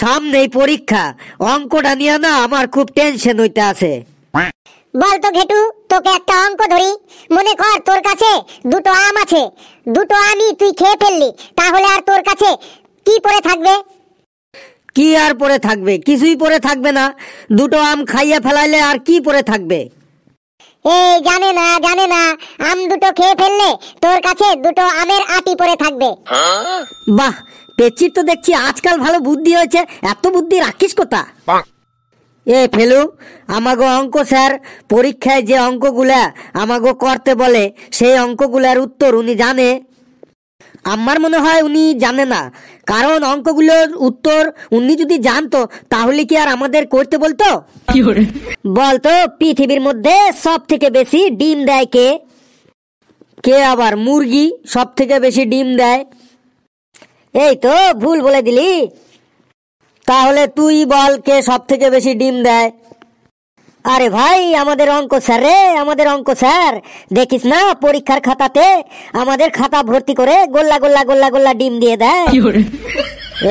সামনে পরীক্ষা অঙ্কটা নিয়ে না আমার খুব টেনশন হইতে আছে বল তো ঘেটু তোকে একটা অঙ্ক ধরি মনে কর তোর কাছে দুটো আম আছে দুটো আমই তুই খেয়ে ফেললি তাহলে আর তোর কাছে কি পড়ে থাকবে কি আর পড়ে থাকবে কিছুই পড়ে থাকবে না দুটো আম খাইয়া ফেলাইলে আর কি পড়ে থাকবে এই জানে না জানে না আম দুটো খেয়ে ফেললে তোর কাছে দুটো আমের আটি পড়ে থাকবে বাহ পেচির তো দেখছি আজকাল ভালো বুদ্ধি হয়েছে এত বুদ্ধি রাখিস কোথা এ ফেলু আমাগো অঙ্ক স্যার পরীক্ষায় যে অঙ্কগুলা আমাগো করতে বলে সেই অঙ্কগুলার উত্তর উনি জানে আমার মনে হয় উনি জানে না কারণ অঙ্কগুলোর উত্তর উনি যদি জানতো তাহলে কি আর আমাদের করতে বলতো বলতো পৃথিবীর মধ্যে সব থেকে বেশি ডিম দেয় কে কে আবার মুরগি সব থেকে বেশি ডিম দেয় এই তো ভুল বলে দিলি তাহলে তুই বল কে সব থেকে বেশি ডিম দেয় আরে ভাই আমাদের অঙ্ক স্যার রে আমাদের অঙ্ক স্যার দেখিস না পরীক্ষার খাতাতে আমাদের খাতা ভর্তি করে গোল্লা গোল্লা গোল্লা গোল্লা ডিম দিয়ে দেয়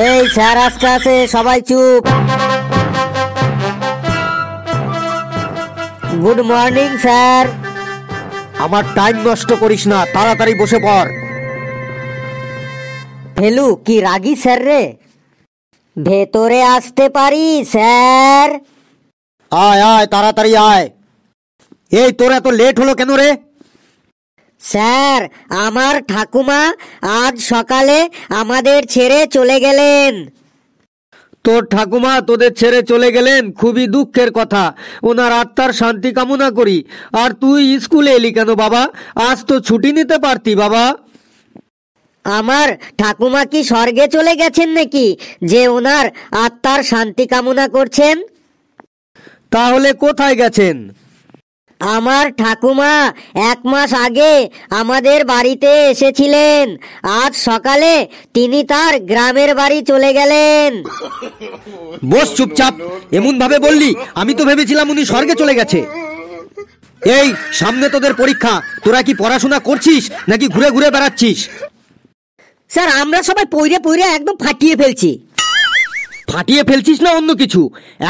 এই স্যার আস্তে আস্তে সবাই চুপ গুড মর্নিং স্যার আমার টাইম নষ্ট করিস না তাড়াতাড়ি বসে পড় ভেলু কি রাগি স্যার রে ভেতরে আসতে পারি স্যার আয় আয় তাড়াতাড়ি আয় এই তোর এত লেট হলো কেন রে স্যার আমার ঠাকুমা আজ সকালে আমাদের ছেড়ে চলে গেলেন তোর ঠাকুমা তোদের ছেড়ে চলে গেলেন খুবই দুঃখের কথা ওনার আত্মার শান্তি কামনা করি আর তুই স্কুলে এলি কেন বাবা আজ তো ছুটি নিতে পারতি বাবা আমার ঠাকুমা কি স্বর্গে চলে গেছেন নাকি যে ওনার আত্মার শান্তি কামনা করছেন তাহলে কোথায় গেছেন আমার ঠাকুমা এক মাস আগে আমাদের বাড়িতে এসেছিলেন আজ সকালে তিনি তার গ্রামের বাড়ি চলে গেলেন বস চুপচাপ এমন ভাবে বললি আমি তো ভেবেছিলাম উনি স্বর্গে চলে গেছে এই সামনে তোদের পরীক্ষা তোরা কি পড়াশোনা করছিস নাকি ঘুরে ঘুরে বেড়াচ্ছিস স্যার আমরা সবাই পইরে পইরে একদম ফাটিয়ে ফেলছি ফাটিয়ে ফেলছিস না অন্য কিছু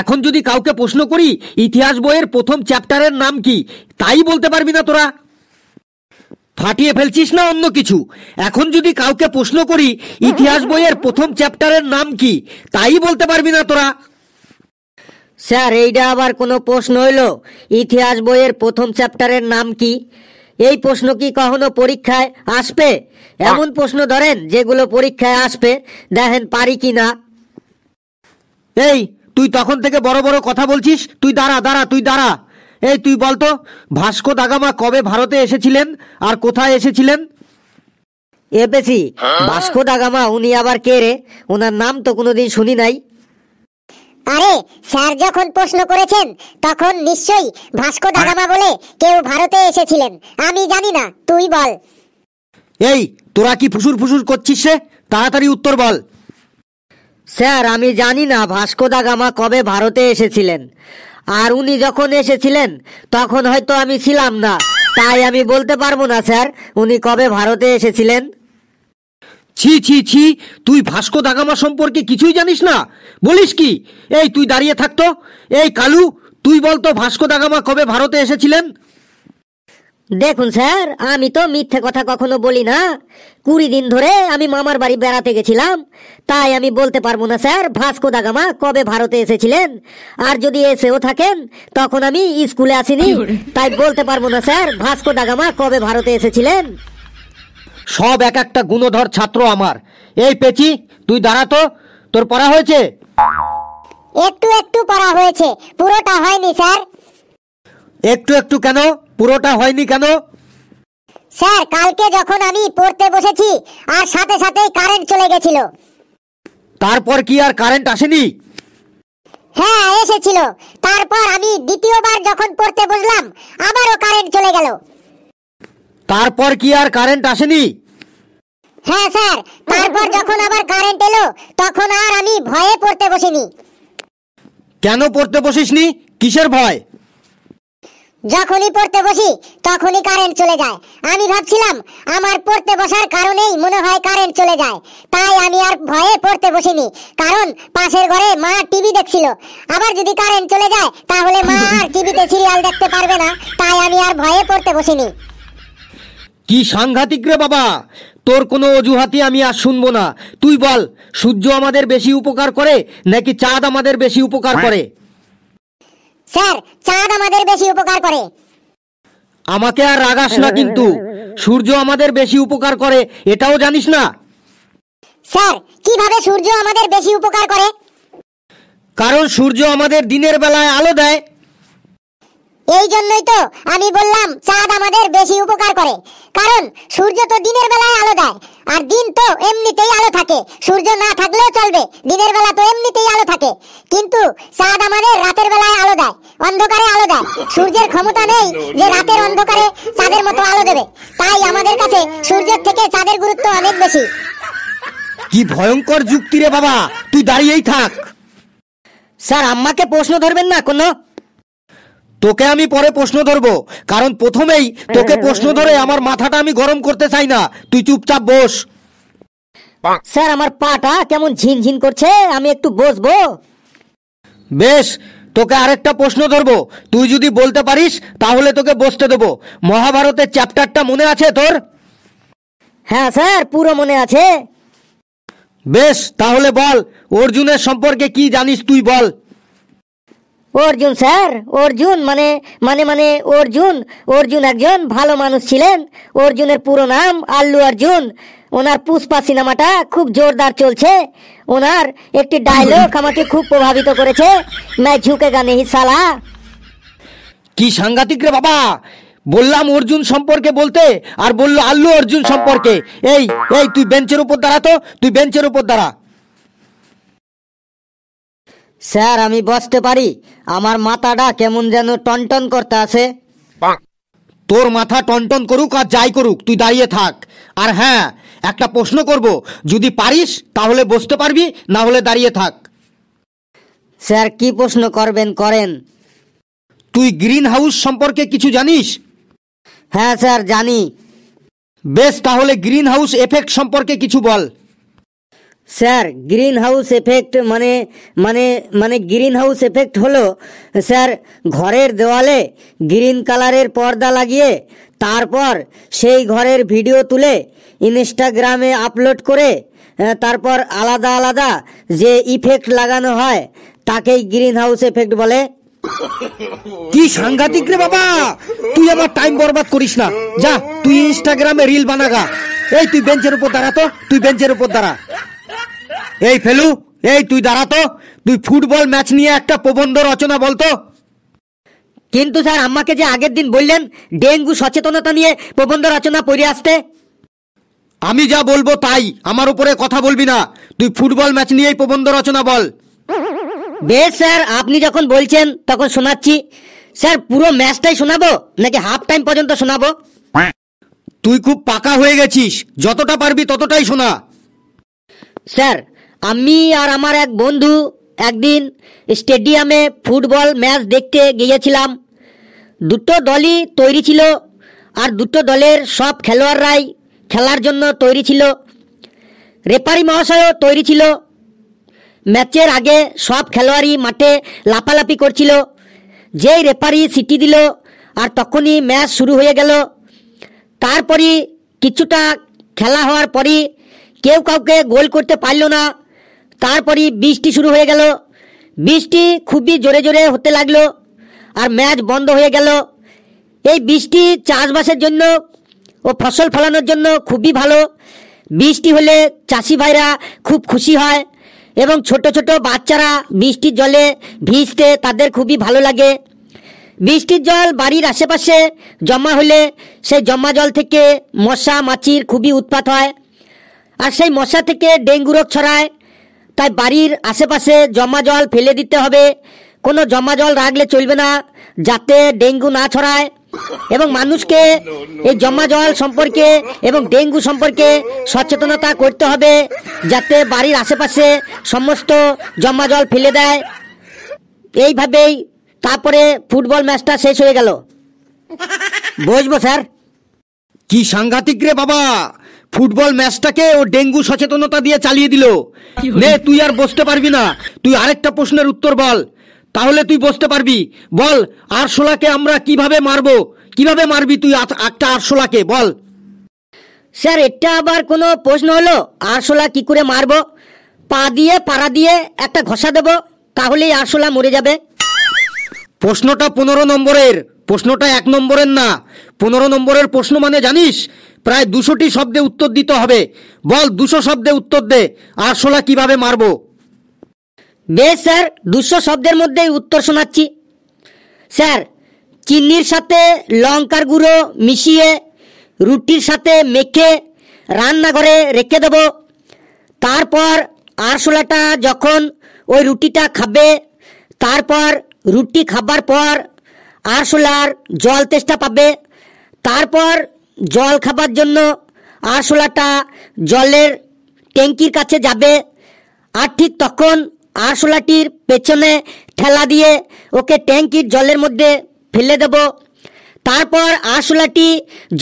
এখন যদি কাউকে প্রশ্ন করি ইতিহাস বইয়ের প্রথম চ্যাপ্টারের নাম কি তাই বলতে পারবি না তোরা ফাটিয়ে ফেলছিস না অন্য কিছু এখন যদি কাউকে প্রশ্ন করি ইতিহাস বইয়ের প্রথম চ্যাপ্টারের নাম কি তাই বলতে পারবি না তোরা স্যার এইটা আবার কোনো প্রশ্ন হইল ইতিহাস বইয়ের প্রথম চ্যাপ্টারের নাম কি এই প্রশ্ন কি কখনো পরীক্ষায় আসবে এমন প্রশ্ন ধরেন যেগুলো পরীক্ষায় আসবে দেখেন পারি কি না এই তুই তখন থেকে বড় বড় কথা বলছিস তুই দাঁড়া দাঁড়া তুই দাঁড়া এই তুই বলতো ভাস্কো দাগামা কবে ভারতে এসেছিলেন আর কোথায় এসেছিলেন এ পেছি হ্যাঁ। ভাস্কো দাগামা উনি আবার কে রে ওনার নাম তো কোনোদিন শুনি নাই আরে স্যার যখন প্রশ্ন করেছেন তখন নিশ্চয়ই ভাস্কো দাগামা বলে কেউ ভারতে এসেছিলেন আমি জানি না তুই বল এই তোরা কি ফুসুর ফুসুর করছিস সে তাড়াতাড়ি উত্তর বল স্যার আমি জানি না ভাস্কো দা গামা কবে ভারতে এসেছিলেন আর উনি যখন এসেছিলেন তখন হয়তো আমি ছিলাম না তাই আমি বলতে পারবো না স্যার উনি কবে ভারতে এসেছিলেন ছি ছি ছি তুই ভাস্কো দাগামা সম্পর্কে কিছুই জানিস না বলিস কি এই তুই দাঁড়িয়ে থাকতো এই কালু তুই বলতো ভাস্কো দাগামা কবে ভারতে এসেছিলেন দেখুন স্যার আমি তো মিথ্যে কথা কখনো বলি না কুড়ি দিন ধরে আমি মামার বাড়ি বেড়াতে গেছিলাম তাই আমি বলতে পারবো না স্যার ভাস্কো দাগামা কবে ভারতে এসেছিলেন আর যদি এসেও থাকেন তখন আমি স্কুলে আসিনি তাই বলতে পারবো না স্যার ভাস্কো দাগামা কবে ভারতে এসেছিলেন সব এক একটা গুণধর ছাত্র আমার এই পেচি তুই দাঁড়াতো তোর পড়া হয়েছে একটু একটু পড়া হয়েছে পুরোটা হয়নি স্যার একটু একটু কেন পুরোটা হয়নি কেন স্যার কালকে যখন আমি পড়তে বসেছি আর সাথে সাথেই কারেন্ট চলে গেছিল তারপর কি আর কারেন্ট আসেনি হ্যাঁ এসেছিল তারপর আমি দ্বিতীয়বার যখন পড়তে বসলাম আবারও কারেন্ট চলে গেল তারপর কি আর কারেন্ট আসেনি হ্যাঁ স্যার তারপর যখন আবার কারেন্ট এলো তখন আর আমি ভয়ে পড়তে বসিনি কেন পড়তে বসিসনি কিসের ভয় যখনই পড়তে বসি তখনই কারেন্ট চলে যায় আমি ভাবছিলাম আমার পড়তে বসার কারণেই মনে হয় কারেন্ট চলে যায় তাই আমি আর ভয়ে পড়তে বসিনি কারণ পাশের ঘরে মা টিভি দেখছিল আবার যদি কারেন্ট চলে যায় তাহলে মা আর টিভিতে সিরিয়াল দেখতে পারবে না তাই আমি আর ভয়ে পড়তে বসিনি কি সাংঘাতিক রে বাবা তোর কোনো অজুহাতি আমি আর শুনবো না তুই বল সূর্য আমাদের বেশি উপকার করে নাকি চাঁদ আমাদের বেশি উপকার হ্যাঁ। করে স্যার চাঁদ আমাদের বেশি উপকার করে আমাকে আর রাগাস না কিন্তু সূর্য আমাদের বেশি উপকার করে এটাও জানিস না স্যার কিভাবে সূর্য আমাদের বেশি উপকার করে কারণ সূর্য আমাদের দিনের বেলায় আলো দেয় এই জন্যই তো আমি বললাম চাঁদ আমাদের বেশি উপকার করে কারণ সূর্য তো দিনের বেলায় আলো দেয় আর দিন তো এমনিতেই আলো থাকে সূর্য না থাকলেও চলবে দিনের বেলা তো এমনিতেই আলো থাকে কিন্তু চাঁদ আমাদের রাতের বেলায় আলো দেয় অন্ধকারে আলো দেয় সূর্যের ক্ষমতা নেই যে রাতের অন্ধকারে চাঁদের মতো আলো দেবে তাই আমাদের কাছে সূর্যের থেকে চাঁদের গুরুত্ব অনেক বেশি কি ভয়ঙ্কর যুক্তি রে বাবা তুই দাঁড়িয়েই থাক স্যার আম্মাকে প্রশ্ন ধরবেন না কোনো তোকে আমি পরে প্রশ্ন ধরব কারণ প্রথমেই তোকে হ্যাঁ, প্রশ্ন ধরে হ্যাঁ। আমার মাথাটা আমি গরম করতে চাই না তুই চুপচাপ বস স্যার আমার পাটা কেমন ঝিনঝিন করছে আমি একটু বসবো বেশ তোকে আরেকটা প্রশ্ন ধরবো তুই যদি বলতে পারিস তাহলে তোকে বসতে দেবো মহাভারতের চ্যাপ্টারটা মনে আছে তোর হ্যাঁ স্যার পুরো মনে আছে বেশ তাহলে বল অর্জুনের সম্পর্কে কি জানিস তুই বল অর্জুন স্যার অর্জুন মানে মানে মানে অর্জুন অর্জুন একজন ভালো মানুষ ছিলেন অর্জুনের পুরো নাম আল্লু অর্জুন ওনার পুষ্পা সিনেমাটা খুব জোরদার চলছে ওনার একটি ডায়লগ আমাকে খুব প্রভাবিত করেছে ম্যায় ঝুঁকে গানে সালা কি সাংঘাতিক রে বাবা বললাম অর্জুন সম্পর্কে বলতে আর বললো আল্লু অর্জুন সম্পর্কে এই এই তুই বেঞ্চের উপর দাঁড়া তো তুই বেঞ্চের উপর দাঁড়া স্যার আমি বসতে পারি আমার মাথাটা কেমন যেন টনটন করতে আছে তোর মাথা টনটন করুক আর যাই করুক তুই দাঁড়িয়ে থাক আর হ্যাঁ একটা প্রশ্ন করব যদি পারিস তাহলে বসতে পারবি না হলে দাঁড়িয়ে থাক স্যার কি প্রশ্ন করবেন করেন তুই গ্রিন হাউস সম্পর্কে কিছু জানিস হ্যাঁ স্যার জানি বেশ তাহলে গ্রিন হাউস এফেক্ট সম্পর্কে কিছু বল স্যার গ্রিন হাউস এফেক্ট মানে মানে মানে গ্রিন হাউস এফেক্ট হলো স্যার ঘরের দেওয়ালে গ্রিন কালারের পর্দা লাগিয়ে তারপর সেই ঘরের ভিডিও তুলে ইনস্টাগ্রামে আপলোড করে তারপর আলাদা আলাদা যে ইফেক্ট লাগানো হয় তাকেই গ্রিন হাউস এফেক্ট বলে কি সাংঘাতিক রে বাবা তুই আমার টাইম বরবাদ করিস না যা তুই ইনস্টাগ্রামে রিল বানাগা এই তুই বেঞ্চের উপর দাঁড়া তো তুই বেঞ্চের উপর দাঁড়া এই ফেলু এই তুই দাঁড়াতো তুই ফুটবল ম্যাচ নিয়ে একটা প্রবন্ধ রচনা বলতো কিন্তু স্যার আমাকে যে আগের দিন বললেন ডেঙ্গু সচেতনতা নিয়ে প্রবন্ধ রচনা পড়ে আসতে আমি যা বলবো তাই আমার উপরে কথা বলবি না তুই ফুটবল ম্যাচ নিয়েই প্রবন্ধ রচনা বল বেশ স্যার আপনি যখন বলছেন তখন শোনাচ্ছি স্যার পুরো ম্যাচটাই শোনাবো নাকি হাফ টাইম পর্যন্ত শোনাবো তুই খুব পাকা হয়ে গেছিস যতটা পারবি ততটাই শোনা স্যার আমি আর আমার এক বন্ধু একদিন স্টেডিয়ামে ফুটবল ম্যাচ দেখতে গিয়েছিলাম দুটো দলই তৈরি ছিল আর দুটো দলের সব খেলোয়াড়রাই খেলার জন্য তৈরি ছিল রেপারি মহাশয়ও তৈরি ছিল ম্যাচের আগে সব খেলোয়াড়ই মাঠে লাপালাপি করছিল যেই রেপারি সিটি দিল আর তখনই ম্যাচ শুরু হয়ে গেল তারপরই কিছুটা খেলা হওয়ার পরই কেউ কাউকে গোল করতে পারল না তারপরই বৃষ্টি শুরু হয়ে গেল বৃষ্টি খুবই জোরে জোরে হতে লাগলো আর ম্যাচ বন্ধ হয়ে গেল এই বৃষ্টি চাষবাসের জন্য ও ফসল ফলানোর জন্য খুবই ভালো বৃষ্টি হলে চাষি ভাইরা খুব খুশি হয় এবং ছোট ছোট বাচ্চারা বৃষ্টির জলে ভিজতে তাদের খুবই ভালো লাগে বৃষ্টির জল বাড়ির আশেপাশে জমা হলে সেই জমা জল থেকে মশা মাছির খুবই উৎপাত হয় আর সেই মশা থেকে ডেঙ্গু রোগ ছড়ায় তাই বাড়ির আশেপাশে জমা জল ফেলে দিতে হবে কোনো জমা জল রাখলে চলবে না যাতে ডেঙ্গু না ছড়ায় এবং মানুষকে এই জমা জল সম্পর্কে এবং ডেঙ্গু সম্পর্কে সচেতনতা করতে হবে যাতে বাড়ির আশেপাশে সমস্ত জমা জল ফেলে দেয় এইভাবেই তারপরে ফুটবল ম্যাচটা শেষ হয়ে গেল বসবো স্যার কি সাংঘাতিক রে বাবা ফুটবল ম্যাচটাকে ও ডেঙ্গু সচেতনতা দিয়ে চালিয়ে দিল নে তুই আর বসতে পারবি না তুই আরেকটা প্রশ্নের উত্তর বল তাহলে তুই বসতে পারবি বল আরশোলাকে আমরা কিভাবে মারবো কিভাবে মারবি তুই একটা আরশোলাকে বল স্যার এটা আবার কোনো প্রশ্ন হলো আরশোলা কি করে মারবো পা দিয়ে পাড়া দিয়ে একটা ঘষা দেব তাহলেই আরশোলা মরে যাবে প্রশ্নটা পনেরো নম্বরের প্রশ্নটা এক নম্বরের না পনেরো নম্বরের প্রশ্ন মানে জানিস প্রায় দুশোটি শব্দে উত্তর দিতে হবে বল দুশো শব্দে উত্তর দে আরশোলা কিভাবে মারব বেশ স্যার দুশো শব্দের মধ্যেই উত্তর শোনাচ্ছি স্যার চিনির সাথে লঙ্কার গুঁড়ো মিশিয়ে রুটির সাথে মেখে রান্নাঘরে রেখে দেব তারপর আরশোলাটা যখন ওই রুটিটা খাবে তারপর রুটি খাবার পর আরশোলার জল তেষ্টা পাবে তারপর জল খাবার জন্য আরশোলাটা জলের ট্যাঙ্কির কাছে যাবে আর ঠিক তখন আরশোলাটির পেছনে ঠেলা দিয়ে ওকে ট্যাঙ্কির জলের মধ্যে ফেলে দেব তারপর আরশোলাটি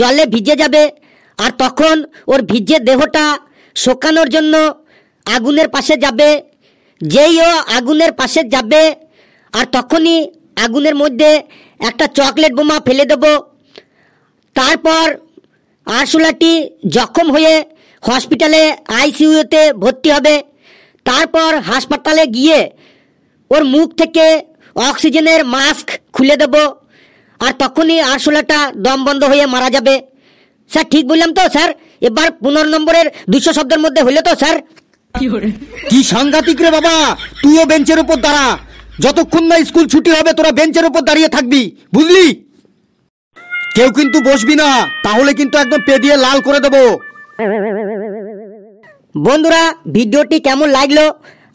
জলে ভিজে যাবে আর তখন ওর ভিজে দেহটা শোকানোর জন্য আগুনের পাশে যাবে যেই ও আগুনের পাশে যাবে আর তখনই আগুনের মধ্যে একটা চকলেট বোমা ফেলে দেব তারপর আরশোলাটি জখম হয়ে হসপিটালে আইসিইউতে ভর্তি হবে তারপর হাসপাতালে গিয়ে ওর মুখ থেকে অক্সিজেনের মাস্ক খুলে দেব আর তখনই আরশোলাটা দম বন্ধ হয়ে মারা যাবে স্যার ঠিক বললাম তো স্যার এবার পনেরো নম্বরের দুশো শব্দের মধ্যে হলে তো স্যার কি সাংঘাতিক রে বাবা তুইও বেঞ্চের উপর দাঁড়া যতক্ষণ না স্কুল ছুটি হবে তোরা বেঞ্চের উপর দাঁড়িয়ে থাকবি বুঝলি কেউ কিন্তু বসবি না তাহলে কিন্তু একদম পেডিয়ে লাল করে দেবো বন্ধুরা ভিডিওটি কেমন লাগলো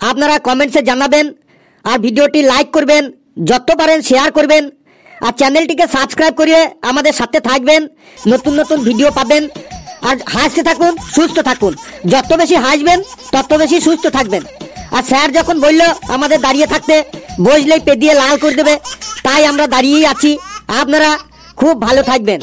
আপনারা কমেন্টসে জানাবেন আর ভিডিওটি লাইক করবেন যত পারেন শেয়ার করবেন আর চ্যানেলটিকে সাবস্ক্রাইব করে আমাদের সাথে থাকবেন নতুন নতুন ভিডিও পাবেন আর হাসতে থাকুন সুস্থ থাকুন যত বেশি হাসবেন তত বেশি সুস্থ থাকবেন আর স্যার যখন বলল আমাদের দাঁড়িয়ে থাকতে বসলেই পেদিয়ে লাল করে দেবে তাই আমরা দাঁড়িয়েই আছি আপনারা খুব ভালো থাকবেন